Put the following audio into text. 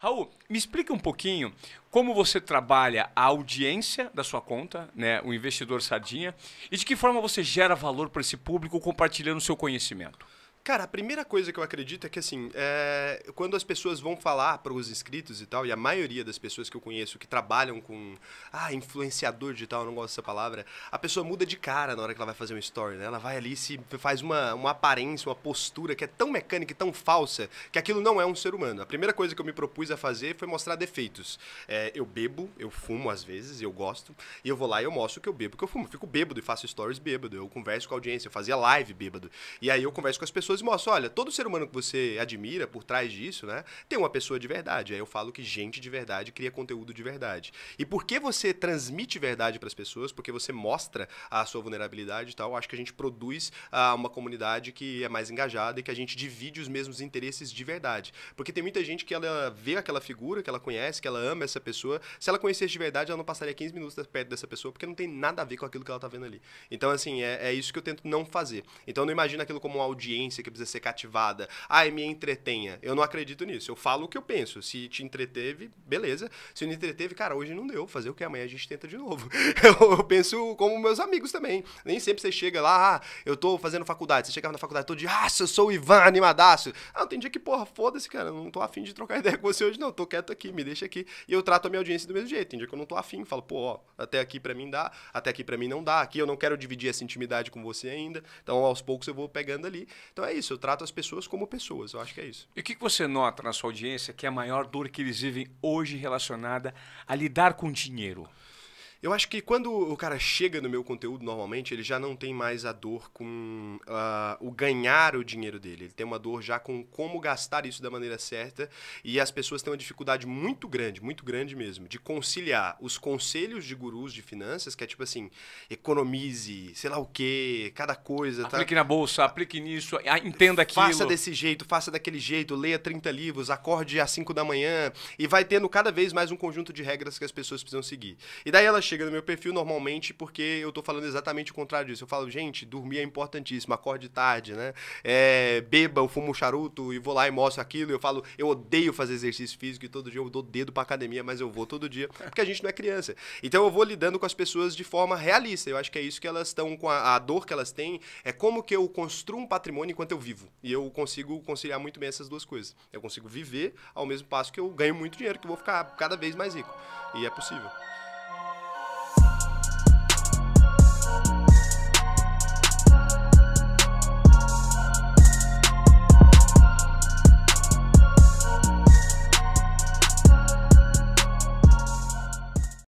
Raul, me explica um pouquinho como você trabalha a audiência da sua conta, né, o investidor sardinha, e de que forma você gera valor para esse público compartilhando o seu conhecimento. Cara, a primeira coisa que eu acredito é que, assim, é... quando as pessoas vão falar para os inscritos e tal, e a maioria das pessoas que eu conheço que trabalham com, ah, influenciador digital, eu não gosto dessa palavra, a pessoa muda de cara na hora que ela vai fazer um story, né? Ela vai ali e se faz uma, uma aparência, uma postura que é tão mecânica e tão falsa que aquilo não é um ser humano. A primeira coisa que eu me propus a fazer foi mostrar defeitos. É, eu bebo, eu fumo às vezes, eu gosto, e eu vou lá e eu mostro que eu bebo, que eu fumo. fico bêbado e faço stories bêbado, eu converso com a audiência, eu fazia live bêbado. E aí eu converso com as pessoas pessoas e mostro, olha, todo ser humano que você admira por trás disso, né, tem uma pessoa de verdade. Aí eu falo que gente de verdade cria conteúdo de verdade. E porque você transmite verdade para as pessoas, porque você mostra a sua vulnerabilidade e tal, acho que a gente produz uh, uma comunidade que é mais engajada e que a gente divide os mesmos interesses de verdade. Porque tem muita gente que ela vê aquela figura, que ela conhece, que ela ama essa pessoa. Se ela conhecesse de verdade, ela não passaria 15 minutos perto dessa pessoa, porque não tem nada a ver com aquilo que ela está vendo ali. Então, assim, é, é isso que eu tento não fazer. Então, eu não imagino aquilo como uma audiência que precisa ser cativada. Ai, me entretenha. Eu não acredito nisso. Eu falo o que eu penso. Se te entreteve, beleza. Se não entreteve, cara, hoje não deu. Fazer o que? Amanhã a gente tenta de novo. Eu, eu penso como meus amigos também. Nem sempre você chega lá, ah, eu tô fazendo faculdade. Você chegava na faculdade todo dia, ah, eu sou o Ivan, animadaço. Ah, tem dia que, porra, foda-se, cara. Não tô afim de trocar ideia com você hoje, não. Tô quieto aqui, me deixa aqui. E eu trato a minha audiência do mesmo jeito. Tem dia que eu não tô afim. Falo, pô, ó, até aqui para mim dá, até aqui para mim não dá. Aqui eu não quero dividir essa intimidade com você ainda. Então, aos poucos eu vou pegando ali. Então, é isso, eu trato as pessoas como pessoas, eu acho que é isso. E o que você nota na sua audiência que é a maior dor que eles vivem hoje relacionada a lidar com dinheiro? Eu acho que quando o cara chega no meu conteúdo, normalmente, ele já não tem mais a dor com uh, o ganhar o dinheiro dele. Ele tem uma dor já com como gastar isso da maneira certa. E as pessoas têm uma dificuldade muito grande, muito grande mesmo, de conciliar os conselhos de gurus de finanças, que é tipo assim, economize, sei lá o quê, cada coisa. Tá? Aplique tá? na bolsa, aplique nisso, entenda aquilo. Faça desse jeito, faça daquele jeito, leia 30 livros, acorde às 5 da manhã. E vai tendo cada vez mais um conjunto de regras que as pessoas precisam seguir. E daí elas chega no meu perfil normalmente porque eu tô falando exatamente o contrário disso. Eu falo, gente, dormir é importantíssimo, acorde tarde, né? É, beba, eu fumo charuto e vou lá e mostro aquilo. Eu falo, eu odeio fazer exercício físico e todo dia eu dou dedo pra academia, mas eu vou todo dia, porque a gente não é criança. Então eu vou lidando com as pessoas de forma realista. Eu acho que é isso que elas estão com a, a dor que elas têm, é como que eu construo um patrimônio enquanto eu vivo. E eu consigo conciliar muito bem essas duas coisas. Eu consigo viver ao mesmo passo que eu ganho muito dinheiro, que eu vou ficar cada vez mais rico. E é possível.